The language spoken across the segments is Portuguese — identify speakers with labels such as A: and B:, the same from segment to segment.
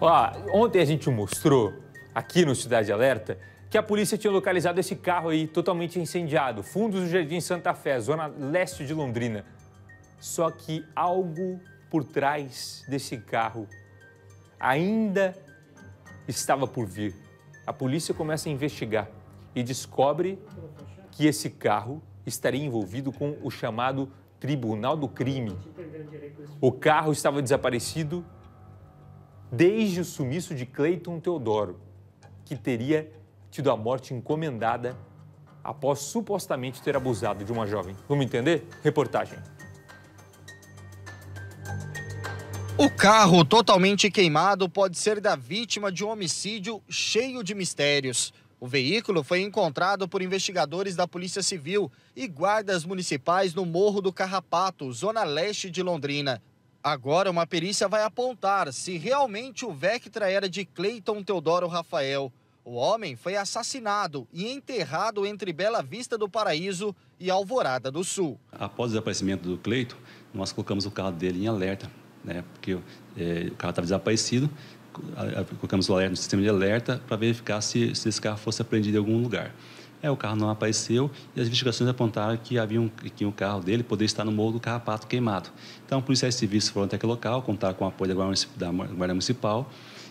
A: Ó, ontem a gente mostrou aqui no Cidade Alerta que a polícia tinha localizado esse carro aí totalmente incendiado, fundos do Jardim Santa Fé, zona leste de Londrina. Só que algo por trás desse carro ainda estava por vir. A polícia começa a investigar e descobre que esse carro estaria envolvido com o chamado Tribunal do Crime. O carro estava desaparecido desde o sumiço de Cleiton Teodoro, que teria tido a morte encomendada após supostamente ter abusado de uma jovem. Vamos entender?
B: Reportagem. O carro totalmente queimado pode ser da vítima de um homicídio cheio de mistérios. O veículo foi encontrado por investigadores da Polícia Civil e guardas municipais no Morro do Carrapato, zona leste de Londrina. Agora, uma perícia vai apontar se realmente o Vectra era de Cleiton Teodoro Rafael. O homem foi assassinado e enterrado entre Bela Vista do Paraíso e Alvorada do Sul.
C: Após o desaparecimento do Cleiton, nós colocamos o carro dele em alerta, né? porque é, o carro estava desaparecido. Colocamos o alerta no sistema de alerta para verificar se, se esse carro fosse apreendido em algum lugar. É, o carro não apareceu e as investigações apontaram que havia um, que o um carro dele poderia estar no morro do Carrapato queimado. Então, policiais civis foram até aquele local, contaram com o apoio da Guarda Municipal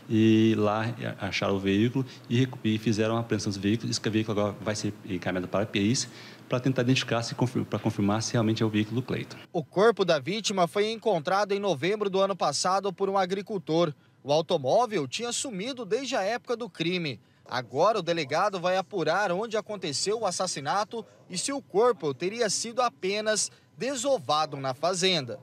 C: e lá acharam o veículo e, e fizeram a apreensão dos veículos. Esse veículo agora vai ser encaminhado para a PIs para tentar identificar se para confirmar se realmente é o veículo do Cleiton.
B: O corpo da vítima foi encontrado em novembro do ano passado por um agricultor. O automóvel tinha sumido desde a época do crime. Agora o delegado vai apurar onde aconteceu o assassinato e se o corpo teria sido apenas desovado na fazenda.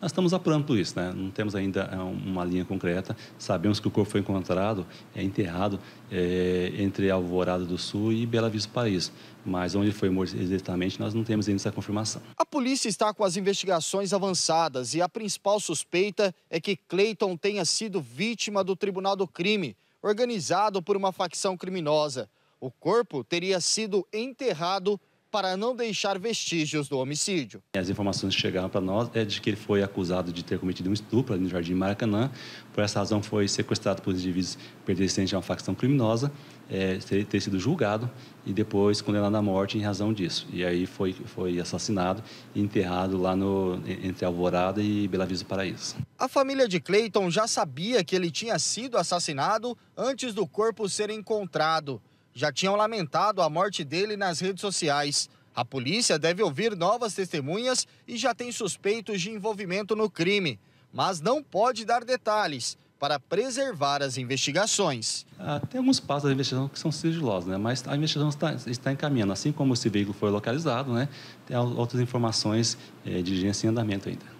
C: Nós estamos apurando tudo isso, né? não temos ainda é, uma linha concreta. Sabemos que o corpo foi encontrado, é enterrado é, entre Alvorada do Sul e Bela Vista do País, Mas onde foi morto exatamente, nós não temos ainda essa confirmação.
B: A polícia está com as investigações avançadas e a principal suspeita é que Cleiton tenha sido vítima do Tribunal do Crime organizado por uma facção criminosa. O corpo teria sido enterrado para não deixar vestígios do homicídio.
C: As informações que chegaram para nós é de que ele foi acusado de ter cometido um estupro ali no Jardim Maracanã. Por essa razão, foi sequestrado por indivíduos pertencentes a uma facção criminosa, é, ter, sido julgado e depois condenado à morte em razão disso. E aí foi, foi assassinado e enterrado lá no, entre Alvorada e Bela Vista do Paraíso.
B: A família de Clayton já sabia que ele tinha sido assassinado antes do corpo ser encontrado já tinham lamentado a morte dele nas redes sociais. A polícia deve ouvir novas testemunhas e já tem suspeitos de envolvimento no crime, mas não pode dar detalhes para preservar as investigações.
C: Ah, tem alguns passos da investigação que são sigilosos, né? mas a investigação está, está encaminhando. Assim como esse veículo foi localizado, né? tem outras informações é, de diligência em andamento ainda.